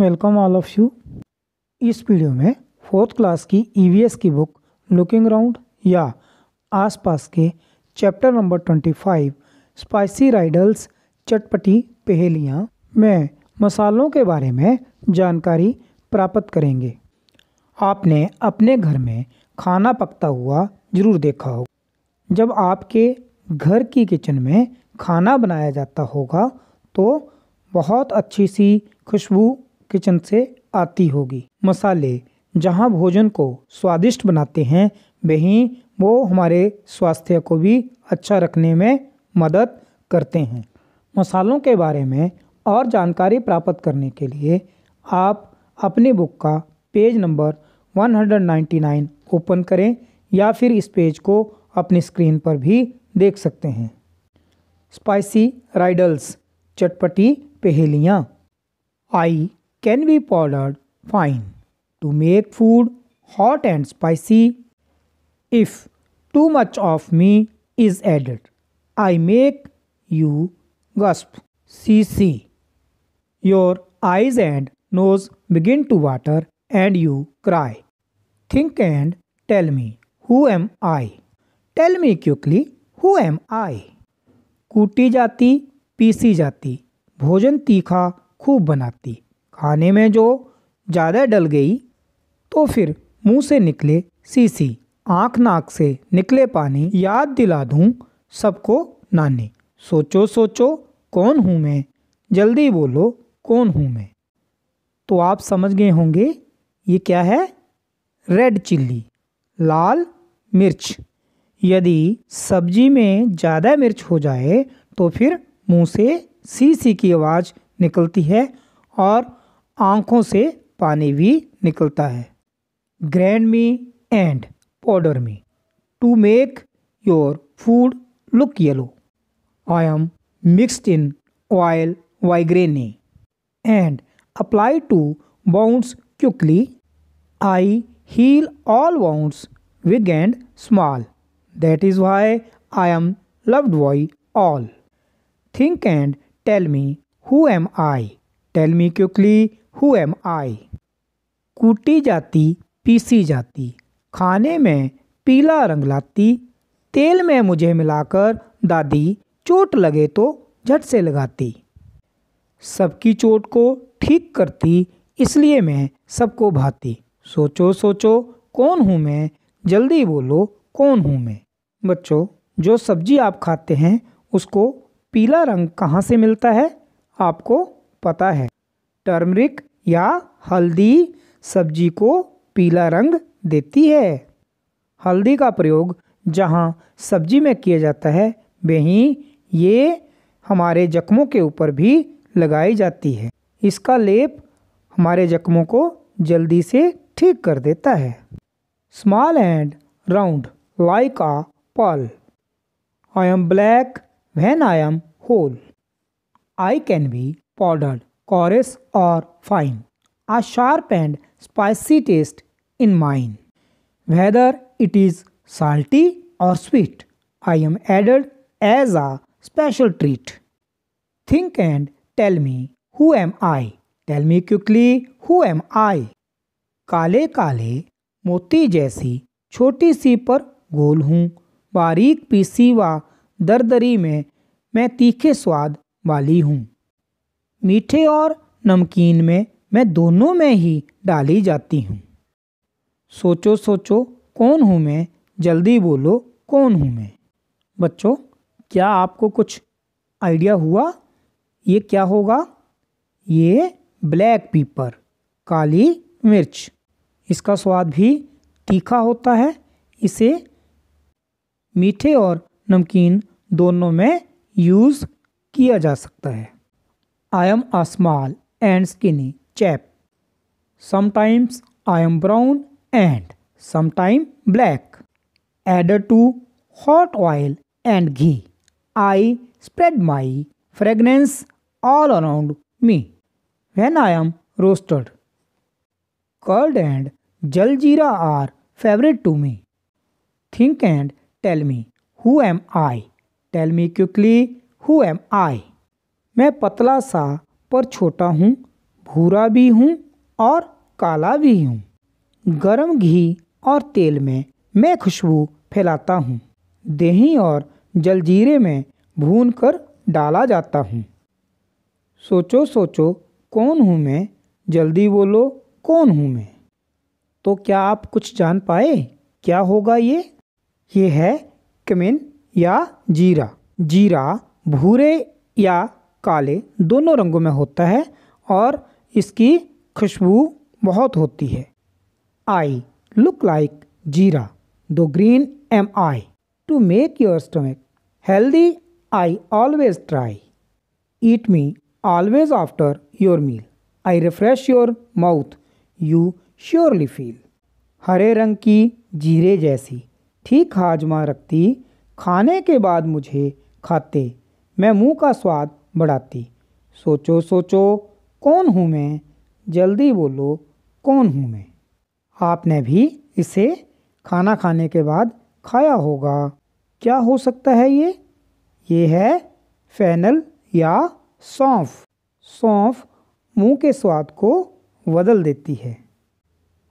Welcome all of you इस video में fourth class की ईवीएस e की बुक लुकिंग राउंड या आसपास के chapter number twenty five spicy riddles चटपटी पहेलियाँ में मसालों के बारे में जानकारी प्राप्त करेंगे आपने अपने घर में खाना पकता हुआ ज़रूर देखा होगा जब आपके घर की किचन में खाना बनाया जाता होगा तो बहुत अच्छी सी खुशबू किचन से आती होगी मसाले जहाँ भोजन को स्वादिष्ट बनाते हैं वहीं वो हमारे स्वास्थ्य को भी अच्छा रखने में मदद करते हैं मसालों के बारे में और जानकारी प्राप्त करने के लिए आप अपनी बुक का पेज नंबर 199 ओपन करें या फिर इस पेज को अपनी स्क्रीन पर भी देख सकते हैं स्पाइसी राइडल्स चटपटी पहेलियाँ आई can be powdered fine to make food hot and spicy. If too much of me is added, I make you gasp. CC. Your eyes and nose begin to water and you cry. Think and tell me, who am I? Tell me quickly, who am I? कूटी जाती पीसी जाती भोजन तीखा खूब बनाती खाने में जो ज़्यादा डल गई तो फिर मुंह से निकले सीसी आँख नाक से निकले पानी याद दिला दूँ सबको नानी सोचो सोचो कौन हूँ मैं जल्दी बोलो कौन हूँ मैं तो आप समझ गए होंगे ये क्या है रेड चिल्ली लाल मिर्च यदि सब्जी में ज़्यादा मिर्च हो जाए तो फिर मुंह से सी सी की आवाज़ निकलती है और आँखों से पानी भी निकलता है grind me and powder me to make your food look yellow I am mixed in oil वाइग्रेनी and apply to wounds quickly I heal all wounds big and small that is why I am loved by all think and tell me who am I tell me quickly who am I कूटी जाती पीसी जाती खाने में पीला रंग लाती तेल में मुझे मिलाकर दादी चोट लगे तो झट से लगाती सबकी चोट को ठीक करती इसलिए मैं सबको भाती सोचो सोचो कौन हूँ मैं जल्दी बोलो कौन हूँ मैं बच्चों जो सब्जी आप खाते हैं उसको पीला रंग कहाँ से मिलता है आपको पता है टर्मरिक या हल्दी सब्जी को पीला रंग देती है हल्दी का प्रयोग जहाँ सब्जी में किया जाता है वहीं ये हमारे जख्मों के ऊपर भी लगाई जाती है इसका लेप हमारे जख्मों को जल्दी से ठीक कर देता है small and round like a pearl I am black when I am whole I can be powdered coarse or fine a sharp and spicy taste in mine whether it is salty or sweet I am added as a special treat think and tell me who am I tell me quickly who am I काले काले मोती जैसी छोटी सी पर गोल हूँ बारीक PC व दरदरी में मैं तीखे स्वाद वाली हूँ मीठे और नमकीन में मैं दोनों में ही डाली जाती हूँ सोचो सोचो कौन हूँ मैं जल्दी बोलो कौन हूँ मैं बच्चों क्या आपको कुछ आइडिया हुआ ये क्या होगा ये ब्लैक पीपर काली मिर्च इसका स्वाद भी तीखा होता है इसे मीठे और नमकीन दोनों में यूज़ किया जा सकता है I am a small and skinny chap. Sometimes I am brown and sometimes black. Added to hot oil and ghee, I spread my fragrance all around me. When I am roasted, curd and jaljeera are favorite to me. Think and tell me, who am I? Tell me quickly, who am I? मैं पतला सा पर छोटा हूँ भूरा भी हूँ और काला भी हूँ गर्म घी और तेल में मैं खुशबू फैलाता हूँ दही और जलजीरे में भून कर डाला जाता हूँ सोचो सोचो कौन हूँ मैं जल्दी बोलो कौन हूँ मैं तो क्या आप कुछ जान पाए क्या होगा ये ये है कमिन या जीरा जीरा भूरे या काले दोनों रंगों में होता है और इसकी खुशबू बहुत होती है I look like jeera though green am I to make your stomach healthy I always try eat me always after your meal I refresh your mouth you surely feel हरे रंग की जीरे जैसी ठीक हाजमा रखती खाने के बाद मुझे खाते मैं मुंह का स्वाद बढ़ाती सोचो सोचो कौन हूँ मैं जल्दी बोलो कौन हूँ मैं आपने भी इसे खाना खाने के बाद खाया होगा क्या हो सकता है ये ये है फैनल या सौंफ सौंफ मुंह के स्वाद को बदल देती है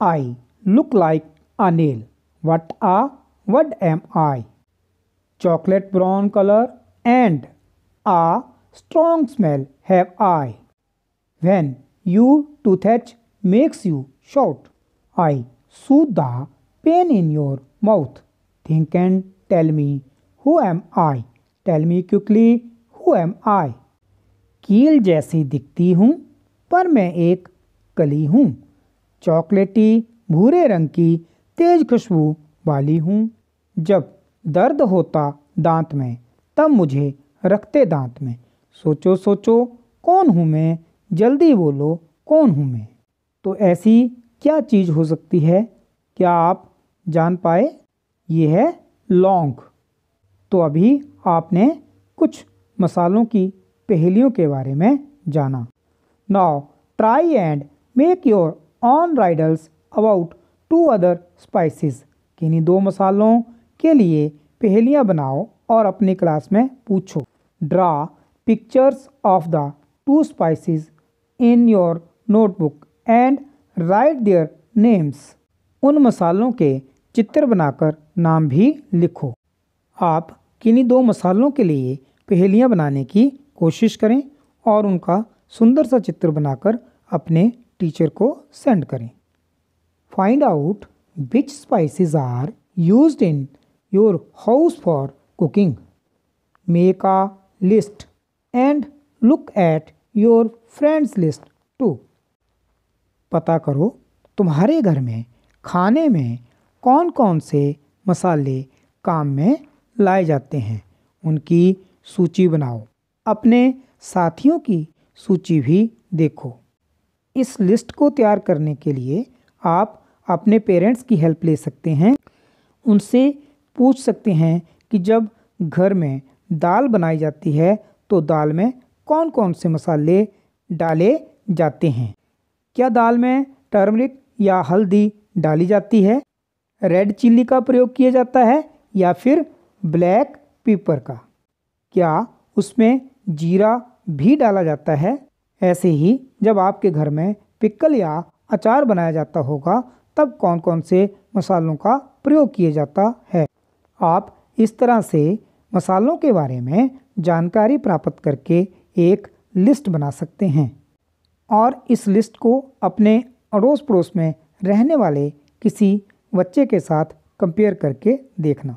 I look like a nail what a what am I chocolate brown colour and a strong smell have I. When you toothache makes you shout, I soothe the pain in your mouth. Think and tell me, who am I? Tell me quickly, who am I? कील जैसी दिखती हूँ पर मैं एक कली हूँ चॉकलेटी भूरे रंग की तेज खुशबू वाली हूँ जब दर्द होता दांत में तब मुझे रखते दांत में सोचो सोचो कौन हूँ मैं जल्दी बोलो कौन हूँ मैं तो ऐसी क्या चीज़ हो सकती है क्या आप जान पाए ये है लौंग तो अभी आपने कुछ मसालों की पहेलियों के बारे में जाना now try and make your own riddles about two other spices किन्हीं दो मसालों के लिए पहेलियाँ बनाओ और अपनी क्लास में पूछो draw pictures of the two spices in your notebook and write their names. उन मसालों के चित्र बनाकर नाम भी लिखो आप किन्हीं दो मसालों के लिए पहेलियाँ बनाने की कोशिश करें और उनका सुंदर सा चित्र बनाकर अपने टीचर को सेंड करें find out which spices are used in your house for cooking make a list and look at your friends list to पता करो तुम्हारे घर में खाने में कौन कौन से मसाले काम में लाए जाते हैं उनकी सूची बनाओ अपने साथियों की सूची भी देखो इस लिस्ट को तैयार करने के लिए आप अपने पेरेंट्स की हेल्प ले सकते हैं उनसे पूछ सकते हैं कि जब घर में दाल बनाई जाती है तो दाल में कौन कौन से मसाले डाले जाते हैं क्या दाल में टर्मरिक या हल्दी डाली जाती है रेड चिल्ली का प्रयोग किया जाता है या फिर ब्लैक पीपर का क्या उसमें जीरा भी डाला जाता है ऐसे ही जब आपके घर में पिक्कल या अचार बनाया जाता होगा तब कौन कौन से मसालों का प्रयोग किया जाता है आप इस तरह से मसालों के बारे में जानकारी प्राप्त करके एक लिस्ट बना सकते हैं और इस लिस्ट को अपने अड़ोस पड़ोस में रहने वाले किसी बच्चे के साथ कंपेयर करके देखना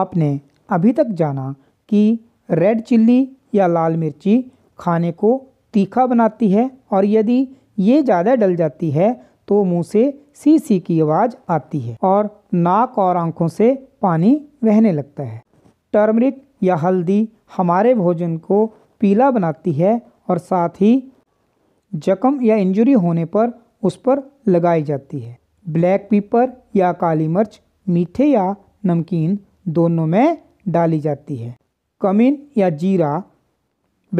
आपने अभी तक जाना कि रेड चिल्ली या लाल मिर्ची खाने को तीखा बनाती है और यदि ये ज़्यादा डल जाती है तो मुंह से सी सी की आवाज़ आती है और नाक और आंखों से पानी बहने लगता है टर्मरिक या हल्दी हमारे भोजन को पीला बनाती है और साथ ही जख्म या इंजरी होने पर उस पर लगाई जाती है ब्लैक पीपर या काली मिर्च मीठे या नमकीन दोनों में डाली जाती है कमीन या जीरा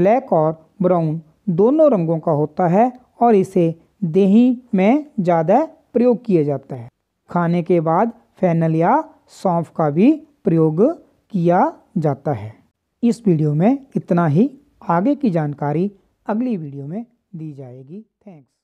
ब्लैक और ब्राउन दोनों रंगों का होता है और इसे दही में ज़्यादा प्रयोग किया जाता है खाने के बाद फैनल या सौंफ का भी प्रयोग किया जाता है इस वीडियो में इतना ही आगे की जानकारी अगली वीडियो में दी जाएगी थैंक्स